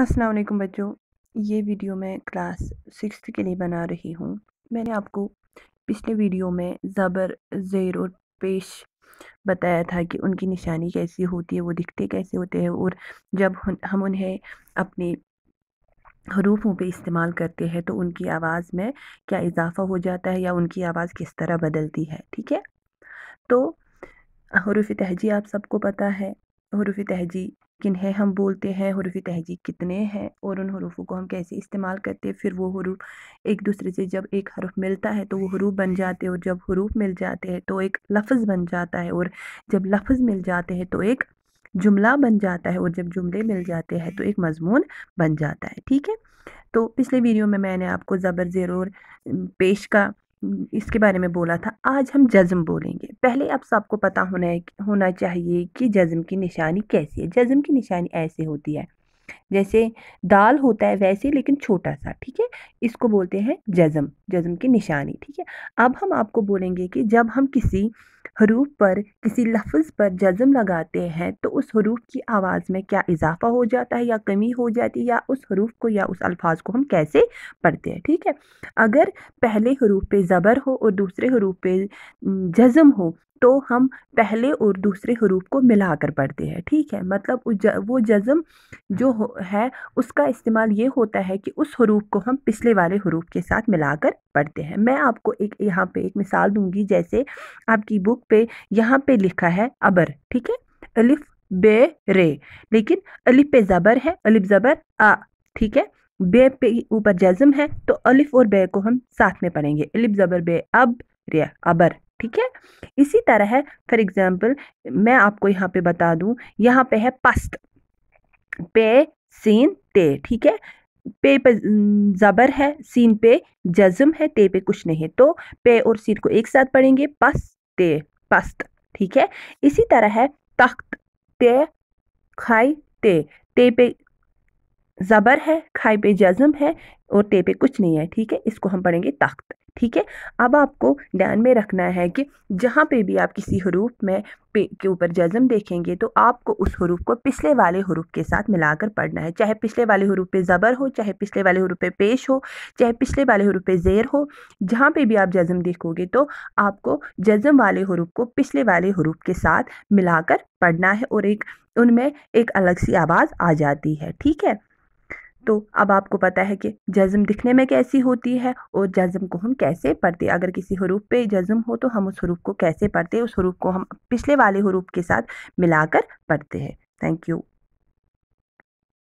असलकम बच्चों ये वीडियो मैं क्लास सिक्स के लिए बना रही हूँ मैंने आपको पिछले वीडियो में ज़बर ज़ेर और पेश बताया था कि उनकी निशानी कैसी होती है वो दिखते कैसे होते हैं और जब हम उन्हें अपने हरूफों पे इस्तेमाल करते हैं तो उनकी आवाज़ में क्या इजाफा हो जाता है या उनकी आवाज़ किस तरह बदलती है ठीक है तो हरूफ तहजी आप सबको पता है हरूफ तहजी किन्हें हम बोलते हैं हरूफ तहजी कितने हैं और उन हरूफों को हम कैसे इस्तेमाल करते हैं फिर वो हरूफ एक दूसरे से जब एक हरूफ मिलता है तो वो हरूफ बन जाते हैं और जब हरूफ मिल जाते हैं तो एक लफ्ज़ बन जाता है और जब लफ्ज़ मिल जाते हैं तो एक जुमला बन जाता है और जब जुमले मिल जाते हैं तो एक मजमून बन जाता है ठीक है तो पिछले वीडियो में मैंने आपको ज़बर ज़ेर और पेश का इसके बारे में बोला था आज हम जज्म बोलेंगे पहले आप सबको पता होना होना चाहिए कि जज्म की निशानी कैसी है जज्म की निशानी ऐसे होती है जैसे दाल होता है वैसे लेकिन छोटा सा ठीक है इसको बोलते हैं जज्म जज्म की निशानी ठीक है अब हम आपको बोलेंगे कि जब हम किसी हरूफ पर किसी लफ्ज़ पर जज्म लगाते हैं तो उस हरूफ की आवाज़ में क्या इजाफ़ा हो जाता है या कमी हो जाती है या उस हरूफ को या उस अल्फाज को हम कैसे पढ़ते हैं ठीक है अगर पहले हरूफ पे ज़बर हो और दूसरे हरूफ पे जज्म हो तो हम पहले और दूसरे हरूफ को मिला कर पढ़ते हैं ठीक है मतलब वो जज़म जो है उसका इस्तेमाल ये होता है कि उस हरूफ को हम पिछले वाले हरूफ के साथ मिलाकर पढ़ते हैं मैं आपको एक यहाँ पे एक मिसाल दूंगी जैसे आपकी बुक पे यहाँ पे लिखा है अबर ठीक है अलिफ बे रे लेकिन अलिफ पे ज़बर है अलिफ ज़बर आ ठीक है बे पे ऊपर जज़म है तो अलिफ और बे को हम साथ में पढ़ेंगे अलिफ ज़बर बे अब रे अबर ठीक है इसी तरह फॉर एग्जाम्पल मैं आपको यहाँ पे बता दूँ यहाँ पे है पस्त पे सीन ते ठीक है पे पे ज़बर है सीन पे जज्म है ते पे कुछ नहीं है तो पे और सीन को एक साथ पढ़ेंगे पस ते पस्त ठीक है इसी तरह है तख्त ते खाई ते ते पे ज़बर है खाई पे जज्म है और ते पे कुछ नहीं है ठीक है इसको हम पढ़ेंगे तख्त ठीक है अब आपको ध्यान में रखना है कि जहाँ पे भी आप किसी हरूफ में पे के ऊपर जज़म देखेंगे तो आपको उस हरूफ को पिछले वाले हरूफ के साथ मिलाकर पढ़ना है चाहे पिछले वाले हरूफ पे ज़बर हो चाहे पिछले वाले हरूफ पे पेश हो चाहे पिछले वाले हरूफ पे ज़ेर हो जहाँ पे भी आप जज़म देखोगे तो आपको जज़म वाले हरूफ को पिछले वाले हरूफ के साथ मिलाकर पढ़ना है और एक उनमें एक अलग सी आवाज़ आ जाती है ठीक है तो अब आपको पता है कि जज्म दिखने में कैसी होती है और जज्म को हम कैसे पढ़ते अगर किसी हरूफ पे जज्म हो तो हम उस हरूफ को कैसे पढ़ते उस हरूफ को हम पिछले वाले हरूफ के साथ मिलाकर पढ़ते हैं थैंक यू